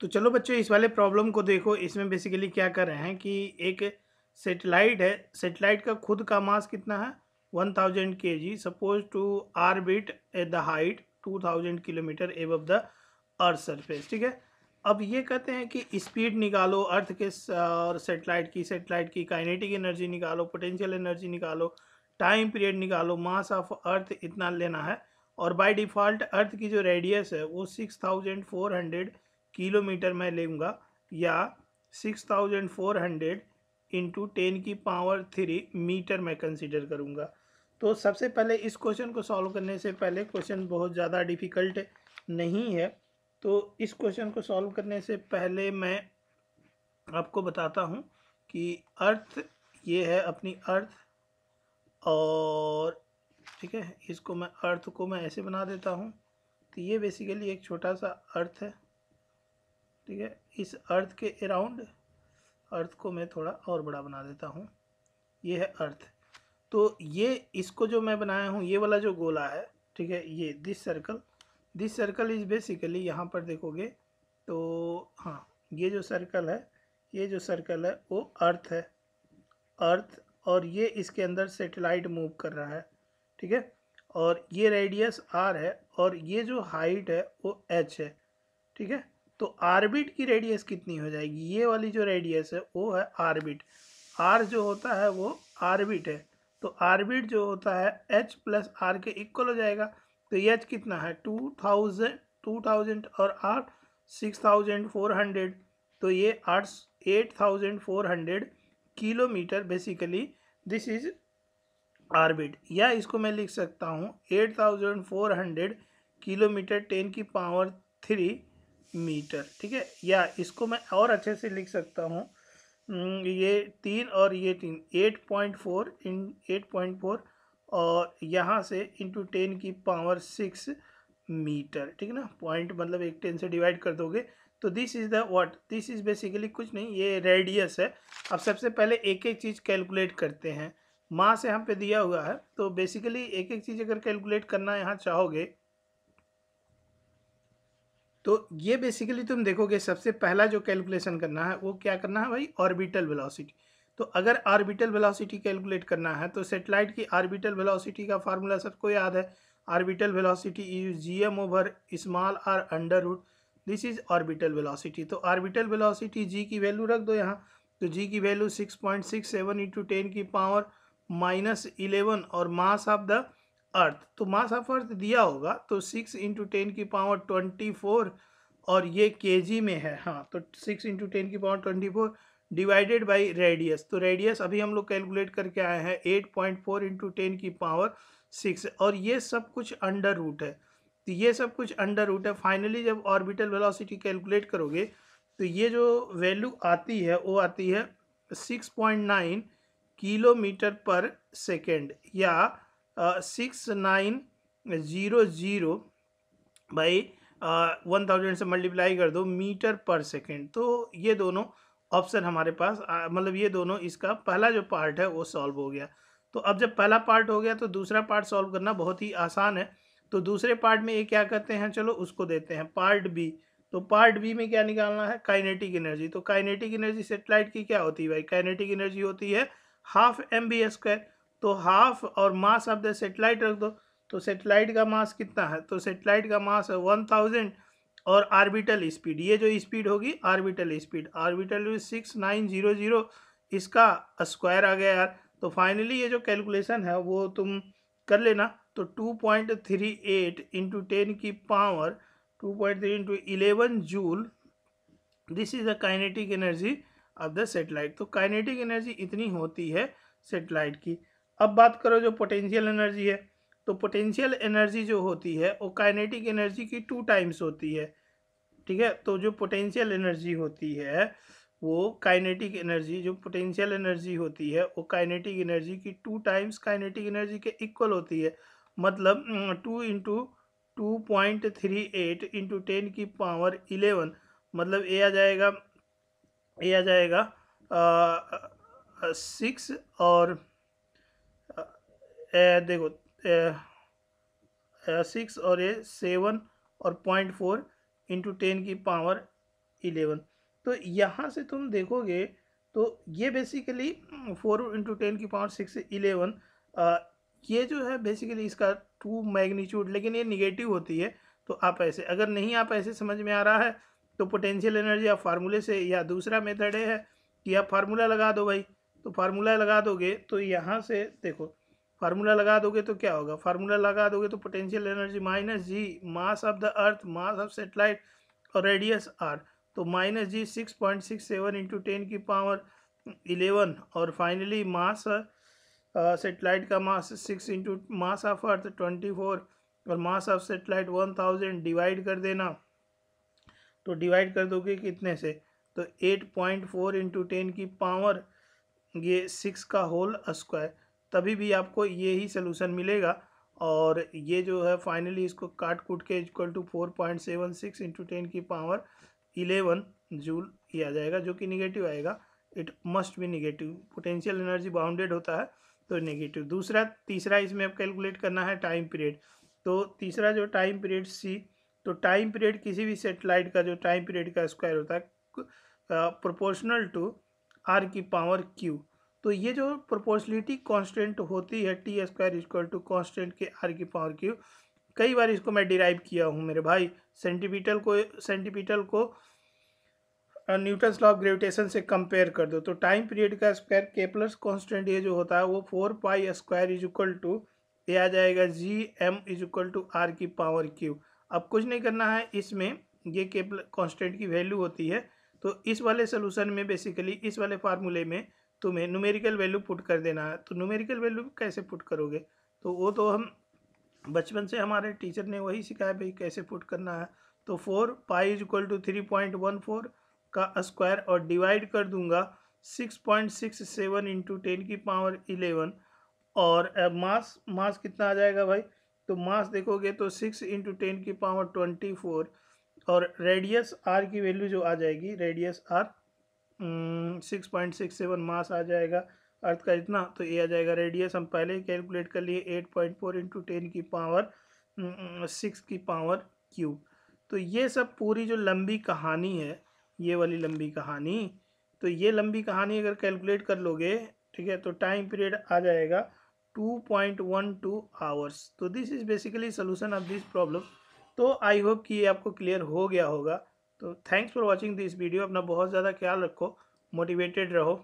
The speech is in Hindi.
तो चलो बच्चों इस वाले प्रॉब्लम को देखो इसमें बेसिकली क्या कर रहे हैं कि एक सेटेलाइट है सेटेलाइट का खुद का मास कितना है one thousand K G suppose to orbit at the height two thousand kilometre above the earth surface ठीक है अब ये कहते हैं कि स्पीड निकालो अर्थ के और सेटेलाइट की सेटेलाइट की काइनेटिक एनर्जी निकालो पोटेंशियल एनर्जी निकालो टाइम पीरियड निकालो मास ऑफ अर्थ इतना लेना है और बाय डिफ़ॉल्ट अर्थ की जो रेडियस है वो six thousand four hundred kilometre मैं लूँगा या six thousand four hundred into ten की पावर थ्री मीटर मैं कंसिडर करूँगा तो सबसे पहले इस क्वेश्चन को सॉल्व करने से पहले क्वेश्चन बहुत ज़्यादा डिफ़िकल्ट नहीं है तो इस क्वेश्चन को सॉल्व करने से पहले मैं आपको बताता हूँ कि अर्थ ये है अपनी अर्थ और ठीक है इसको मैं अर्थ को मैं ऐसे बना देता हूँ तो ये बेसिकली एक छोटा सा अर्थ है ठीक है इस अर्थ के अराउंड अर्थ को मैं थोड़ा और बड़ा बना देता हूँ ये है अर्थ तो ये इसको जो मैं बनाया हूँ ये वाला जो गोला है ठीक है ये this circle this circle is basically यहाँ पर देखोगे तो हाँ ये जो सर्कल है ये जो सर्कल है वो अर्थ है अर्थ और ये इसके अंदर सेटेलाइट मूव कर रहा है ठीक है और ये रेडियस आर है और ये जो हाइट है वो एच है ठीक है तो आर्बिट की रेडियस कितनी हो जाएगी ये वाली जो रेडियस है वो है आर्बिट आर जो होता है वो आर्बिट है तो आर्बिट जो होता है एच प्लस आर के इक्वल हो जाएगा तो एच कितना है टू थाउजेंड टू थाउजेंड और आठ सिक्स थाउजेंड फोर हंड्रेड तो ये आठ eight thousand four hundred kilometre basically this is orbit या इसको मैं लिख सकता हूँ eight thousand four hundred kilometre ten की पावर थ्री मीटर ठीक है या इसको मैं और अच्छे से लिख सकता हूँ हम्म, ये तीन और ये तीन eight point four in eight point four और यहाँ से इंटू टेन की पावर सिक्स मीटर ठीक है ना पॉइंट मतलब एक टेन से डिवाइड कर दोगे तो this is the what this is basically कुछ नहीं ये रेडियस है अब सबसे पहले एक एक चीज़ कैलकुलेट करते हैं माँ से यहाँ पे दिया हुआ है तो बेसिकली एक एक चीज़ अगर कैलकुलेट करना यहाँ चाहोगे तो ये बेसिकली तुम देखोगे सबसे पहला जो कैलकुलेशन करना है वो क्या करना है भाई ऑर्बिटल वेलोसिटी तो अगर ऑर्बिटल वेलोसिटी कैलकुलेट करना है तो सेटेलाइट की ऑर्बिटल वेलोसिटी का फार्मूला सबको याद है orbital velocity is G M over small R under root this is orbital velocity तो ऑर्बिटल वेलोसिटी जी की वैल्यू रख दो यहाँ तो जी की value six point six seven into ten की पावर माइनस इलेवन और मास ऑफ द अर्थ तो मास ऑफ अर्थ दिया होगा तो सिक्स इंटू टेन की पावर ट्वेंटी फोर और ये के में है हाँ तो सिक्स इंटू टेन की power twenty four divided by radius तो रेडियस अभी हम लोग कैलकुलेट करके आए हैं eight point four into ten की पावर सिक्स और ये सब कुछ अंडर रूट है तो ये सब कुछ अंडर रूट है फाइनली जब ऑर्बिटल वेलोसिटी कैलकुलेट करोगे तो ये जो वैल्यू आती है वो आती है six point nine kilometre per second या six nine zero zero by one thousand से मल्टीप्लाई कर दो मीटर पर सेकेंड तो ये दोनों ऑप्शन हमारे पास मतलब ये दोनों इसका पहला जो पार्ट है वो सॉल्व हो गया तो अब जब पहला पार्ट हो गया तो दूसरा पार्ट सॉल्व करना बहुत ही आसान है तो दूसरे पार्ट में ये क्या करते हैं चलो उसको देते हैं पार्ट बी तो पार्ट बी में क्या निकालना है काइनेटिक एनर्जी तो काइनेटिक एनर्जी सेटेलाइट की क्या होती है भाई काइनेटिक एनर्जी होती है हाफ एम बी स्क्वायर तो हाफ और मास ऑफ द सेटेलाइट रख दो तो सेटेलाइट का मास कितना है तो सेटेलाइट का मास है वन थाउजेंड और आर्बिटल स्पीड ये जो स्पीड होगी orbital speed orbital six nine zero zero इसका स्क्वायर आ गया यार तो फाइनली ये जो कैलकुलेशन है वो तुम कर लेना तो two point three eight into ten की power two point three into eleven joule this is the kinetic energy of the satellite तो काइनेटिक एनर्जी इतनी होती है सेटेलाइट की अब बात करो जो पोटेंशियल एनर्जी है तो पोटेंशियल एनर्जी जो होती है वो काइनेटिक एनर्जी की टू टाइम्स होती है ठीक है तो जो पोटेंशियल एनर्जी होती है वो काइनेटिक एनर्जी जो पोटेंशियल एनर्जी होती है वो काइनेटिक एनर्जी की टू टाइम्स काइनेटिक एनर्जी के इक्वल होती है मतलब two into two point three eight into ten की पावर इलेवन मतलब ए आ जाएगा ए आ जाएगा सिक्स और देखो सिक्स और ये सेवन और पॉइंट फोर इंटू टेन की पावर इलेवन तो यहाँ से तुम देखोगे तो ये बेसिकली फोर इंटू टेन की पावर सिक्स इलेवन ये जो है बेसिकली इसका टू मैग्नीट्यूड लेकिन ये निगेटिव होती है तो आप ऐसे अगर नहीं आप ऐसे समझ में आ रहा है तो पोटेंशियल एनर्जी आप फार्मूले से या दूसरा मेथड है कि आप फार्मूला लगा दो भाई तो फार्मूला लगा दोगे तो यहाँ से देखो फार्मूला लगा दोगे तो क्या होगा फार्मूला लगा दोगे तो potential energy minus G mass of the earth mass of satellite और रेडियस आर तो minus G six point six seven into ten की पावर इलेवन और फाइनली मास सेटेलाइट का mass six into mass of earth twenty four और mass of satellite one thousand divide कर देना तो डिवाइड कर दोगे कितने से तो eight point four into ten की पावर ये सिक्स का होल स्क्वायर तभी भी आपको ये ही सोलूसन मिलेगा और ये जो है फाइनली इसको काट कूट के equal to four point seven six into ten की पावर इलेवन जूल ये आ जाएगा जो कि निगेटिव आएगा इट मस्ट भी निगेटिव पोटेंशियल एनर्जी बाउंडेड होता है तो निगेटिव दूसरा तीसरा इसमें अब कैलकुलेट करना है टाइम पीरियड तो तीसरा जो टाइम पीरियड सी तो टाइम पीरियड किसी भी सेटेलाइट का जो टाइम पीरियड का स्क्वायर होता है प्रोपोर्शनल टू आर की पावर क्यू तो ये जो प्रोपोर्शनलिटी कांस्टेंट होती है T square equal to constant K R की पावर क्यू कई बार इसको मैं डिराइव किया हूँ मेरे भाई सेंटीपीटल को सेंटीपीटल को न्यूटन लॉ ऑफ ग्रेविटेशन से कंपेयर कर दो तो टाइम पीरियड का स्क्वायर के प्लस कॉन्स्टेंट ये जो होता है वो four pi square is equal to ये आ जाएगा G M is equal to R की पावर क्यू अब कुछ नहीं करना है इसमें ये प्लस कॉन्स्टेंट की वैल्यू होती है तो इस वाले सोल्यूशन में बेसिकली इस वाले फार्मूले में तुम्हें न्यूमेरिकल वैल्यू पुट कर देना है तो न्यूमेरिकल वैल्यू कैसे पुट करोगे तो वो तो हम बचपन से हमारे टीचर ने वही सिखाया भाई कैसे पुट करना है तो four pi is equal to three point one four का स्क्वायर और डिवाइड कर दूंगा six point six seven into ten की पावर इलेवन और मास मास कितना आ जाएगा भाई तो मास देखोगे तो सिक्स इंटू टेन की पावर ट्वेंटी फोर और रेडियस आर की वैल्यू जो आ जाएगी radius R six point six seven mass आ जाएगा अर्थ का इतना तो ये आ जाएगा रेडियस हम पहले ही कैलकुलेट कर लिए eight point four into ten की पावर सिक्स हम्म, की पावर क्यूब तो ये सब पूरी जो लंबी कहानी है ये वाली लंबी कहानी तो ये लंबी कहानी अगर कैलकुलेट कर लोगे ठीक है तो टाइम पीरियड आ जाएगा two point one two hours तो this is basically solution of this problem तो आई होप कि ये आपको क्लियर हो गया होगा तो thanks for watching this video अपना बहुत ज़्यादा ख्याल रखो मोटिवेटेड रहो